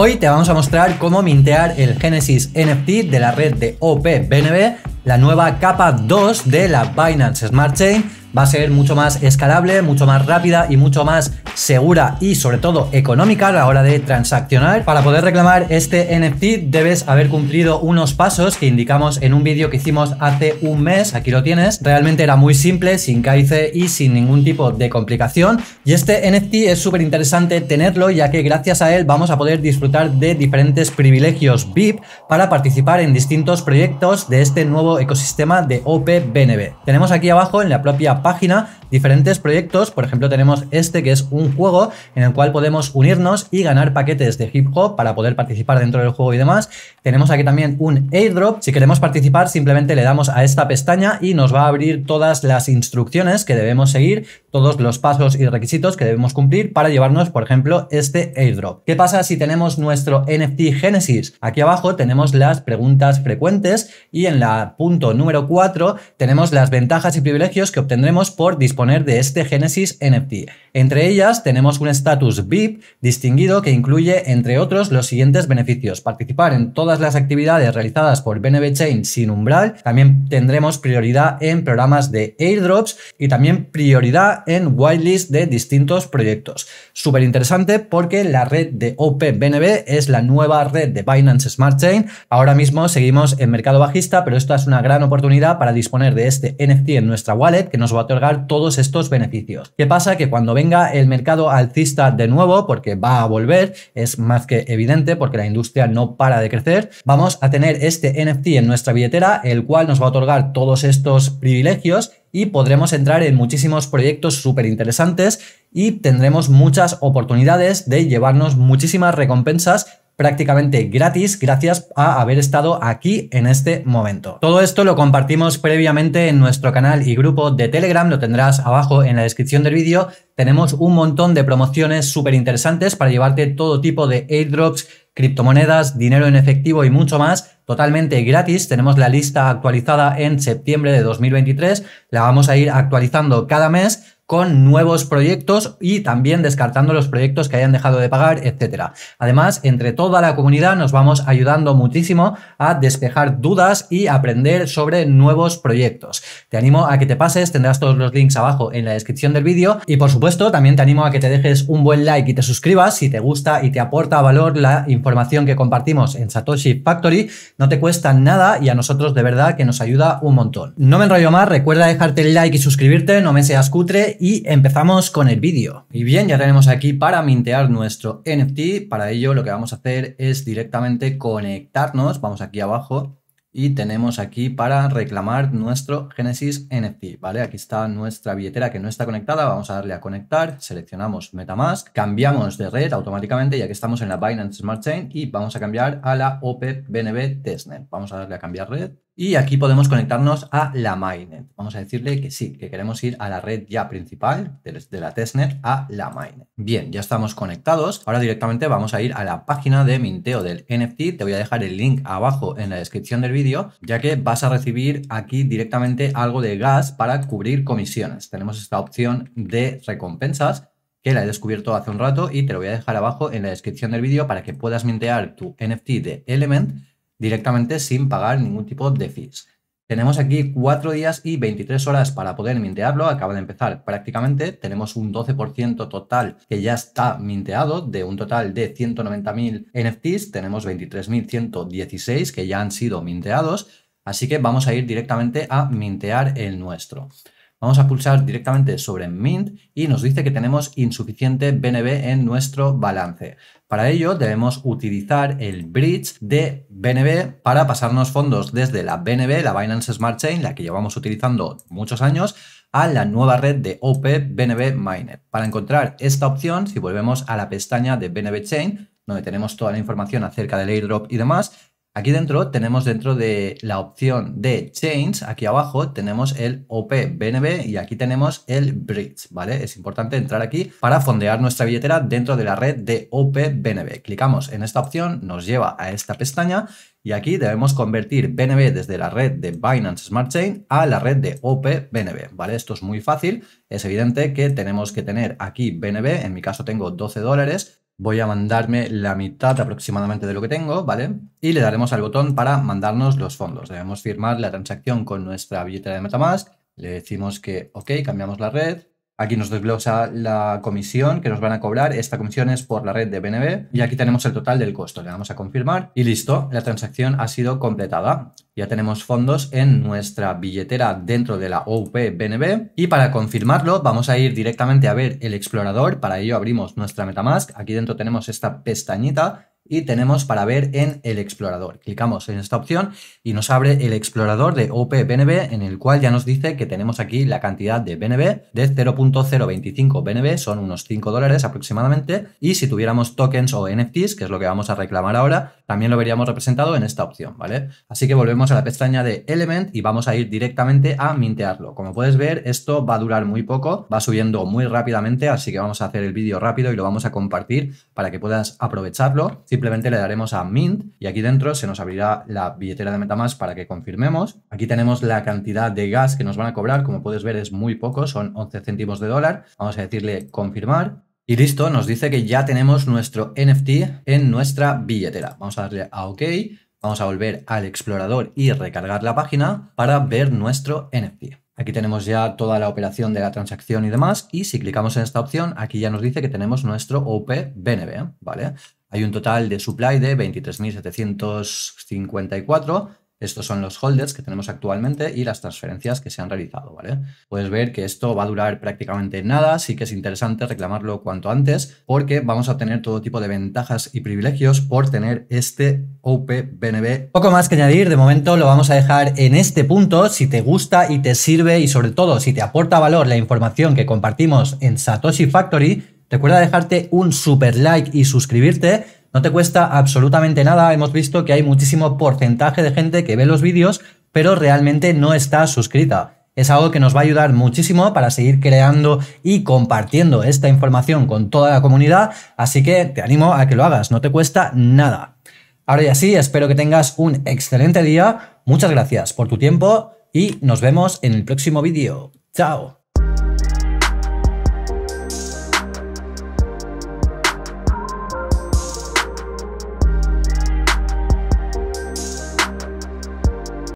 Hoy te vamos a mostrar cómo mintear el Genesis NFT de la red de OPBNB, la nueva capa 2 de la Binance Smart Chain va a ser mucho más escalable, mucho más rápida y mucho más segura y sobre todo económica a la hora de transaccionar. Para poder reclamar este NFT debes haber cumplido unos pasos que indicamos en un vídeo que hicimos hace un mes, aquí lo tienes. Realmente era muy simple, sin caice y sin ningún tipo de complicación. Y este NFT es súper interesante tenerlo ya que gracias a él vamos a poder disfrutar de diferentes privilegios VIP para participar en distintos proyectos de este nuevo ecosistema de OPBNB. Tenemos aquí abajo en la propia página diferentes proyectos. Por ejemplo, tenemos este que es un juego en el cual podemos unirnos y ganar paquetes de hip hop para poder participar dentro del juego y demás. Tenemos aquí también un airdrop. Si queremos participar, simplemente le damos a esta pestaña y nos va a abrir todas las instrucciones que debemos seguir, todos los pasos y requisitos que debemos cumplir para llevarnos, por ejemplo, este airdrop. ¿Qué pasa si tenemos nuestro NFT Genesis? Aquí abajo tenemos las preguntas frecuentes y en la punto número 4 tenemos las ventajas y privilegios que obtendremos por disponer de este Genesis NFT. Entre ellas tenemos un estatus VIP distinguido que incluye, entre otros, los siguientes beneficios. Participar en todas las actividades realizadas por BNB Chain sin umbral. También tendremos prioridad en programas de airdrops y también prioridad en whitelist de distintos proyectos. Súper interesante porque la red de BNB es la nueva red de Binance Smart Chain. Ahora mismo seguimos en mercado bajista, pero esta es una gran oportunidad para disponer de este NFT en nuestra wallet que nos va a otorgar todos estos beneficios. ¿Qué pasa? Que cuando venga el mercado alcista de nuevo, porque va a volver, es más que evidente porque la industria no para de crecer, vamos a tener este NFT en nuestra billetera, el cual nos va a otorgar todos estos privilegios y podremos entrar en muchísimos proyectos súper interesantes y tendremos muchas oportunidades de llevarnos muchísimas recompensas prácticamente gratis gracias a haber estado aquí en este momento. Todo esto lo compartimos previamente en nuestro canal y grupo de Telegram, lo tendrás abajo en la descripción del vídeo. Tenemos un montón de promociones súper interesantes para llevarte todo tipo de airdrops, criptomonedas, dinero en efectivo y mucho más totalmente gratis. Tenemos la lista actualizada en septiembre de 2023. La vamos a ir actualizando cada mes con nuevos proyectos y también descartando los proyectos que hayan dejado de pagar, etcétera Además, entre toda la comunidad nos vamos ayudando muchísimo a despejar dudas y aprender sobre nuevos proyectos. Te animo a que te pases, tendrás todos los links abajo en la descripción del vídeo y por supuesto también te animo a que te dejes un buen like y te suscribas si te gusta y te aporta valor la información que compartimos en Satoshi Factory no te cuesta nada y a nosotros de verdad que nos ayuda un montón. No me enrollo más, recuerda dejarte el like y suscribirte, no me seas cutre y empezamos con el vídeo. Y bien, ya tenemos aquí para mintear nuestro NFT, para ello lo que vamos a hacer es directamente conectarnos, vamos aquí abajo y tenemos aquí para reclamar nuestro Genesis NFT, ¿vale? Aquí está nuestra billetera que no está conectada, vamos a darle a conectar, seleccionamos Metamask, cambiamos de red automáticamente ya que estamos en la Binance Smart Chain y vamos a cambiar a la bnb Testnet. Vamos a darle a cambiar red y aquí podemos conectarnos a la mainnet. Vamos a decirle que sí, que queremos ir a la red ya principal de la testnet a la mainnet. Bien, ya estamos conectados. Ahora directamente vamos a ir a la página de minteo del NFT. Te voy a dejar el link abajo en la descripción del vídeo ya que vas a recibir aquí directamente algo de gas para cubrir comisiones. Tenemos esta opción de recompensas que la he descubierto hace un rato y te lo voy a dejar abajo en la descripción del vídeo para que puedas mintear tu NFT de Element directamente sin pagar ningún tipo de fees. Tenemos aquí 4 días y 23 horas para poder mintearlo. Acaba de empezar prácticamente. Tenemos un 12% total que ya está minteado. De un total de 190.000 NFTs, tenemos 23.116 que ya han sido minteados. Así que vamos a ir directamente a mintear el nuestro. Vamos a pulsar directamente sobre Mint y nos dice que tenemos insuficiente BNB en nuestro balance. Para ello debemos utilizar el bridge de BNB para pasarnos fondos desde la BNB, la Binance Smart Chain, la que llevamos utilizando muchos años, a la nueva red de OP BNB Miner. Para encontrar esta opción, si volvemos a la pestaña de BNB Chain, donde tenemos toda la información acerca del airdrop y demás, Aquí dentro tenemos dentro de la opción de Change, aquí abajo tenemos el OP-BNB y aquí tenemos el Bridge, ¿vale? Es importante entrar aquí para fondear nuestra billetera dentro de la red de OP-BNB. Clicamos en esta opción, nos lleva a esta pestaña y aquí debemos convertir BNB desde la red de Binance Smart Chain a la red de OP-BNB, ¿vale? Esto es muy fácil, es evidente que tenemos que tener aquí BNB, en mi caso tengo 12 dólares, Voy a mandarme la mitad aproximadamente de lo que tengo, ¿vale? Y le daremos al botón para mandarnos los fondos. Debemos firmar la transacción con nuestra billetera de Metamask. Le decimos que, ok, cambiamos la red. Aquí nos desglosa la comisión que nos van a cobrar. Esta comisión es por la red de BNB y aquí tenemos el total del costo. Le damos a confirmar y listo, la transacción ha sido completada. Ya tenemos fondos en nuestra billetera dentro de la OP BNB y para confirmarlo vamos a ir directamente a ver el explorador. Para ello abrimos nuestra Metamask. Aquí dentro tenemos esta pestañita y tenemos para ver en el explorador. Clicamos en esta opción y nos abre el explorador de OPBNB en el cual ya nos dice que tenemos aquí la cantidad de BNB de 0.025 BNB, son unos 5 dólares aproximadamente y si tuviéramos tokens o NFTs, que es lo que vamos a reclamar ahora, también lo veríamos representado en esta opción, ¿vale? Así que volvemos a la pestaña de Element y vamos a ir directamente a mintearlo. Como puedes ver, esto va a durar muy poco, va subiendo muy rápidamente, así que vamos a hacer el vídeo rápido y lo vamos a compartir para que puedas aprovecharlo simplemente le daremos a Mint y aquí dentro se nos abrirá la billetera de Metamask para que confirmemos. Aquí tenemos la cantidad de gas que nos van a cobrar, como puedes ver es muy poco, son 11 céntimos de dólar. Vamos a decirle confirmar y listo, nos dice que ya tenemos nuestro NFT en nuestra billetera. Vamos a darle a OK, vamos a volver al explorador y recargar la página para ver nuestro NFT. Aquí tenemos ya toda la operación de la transacción y demás y si clicamos en esta opción, aquí ya nos dice que tenemos nuestro OP BNB, ¿vale? Hay un total de supply de 23.754. Estos son los holders que tenemos actualmente y las transferencias que se han realizado, ¿vale? Puedes ver que esto va a durar prácticamente nada, Así que es interesante reclamarlo cuanto antes porque vamos a tener todo tipo de ventajas y privilegios por tener este OPBNB. Poco más que añadir, de momento lo vamos a dejar en este punto. Si te gusta y te sirve y sobre todo si te aporta valor la información que compartimos en Satoshi Factory, Recuerda dejarte un super like y suscribirte. No te cuesta absolutamente nada. Hemos visto que hay muchísimo porcentaje de gente que ve los vídeos, pero realmente no está suscrita. Es algo que nos va a ayudar muchísimo para seguir creando y compartiendo esta información con toda la comunidad, así que te animo a que lo hagas, no te cuesta nada. Ahora ya sí, espero que tengas un excelente día, muchas gracias por tu tiempo y nos vemos en el próximo vídeo. ¡Chao!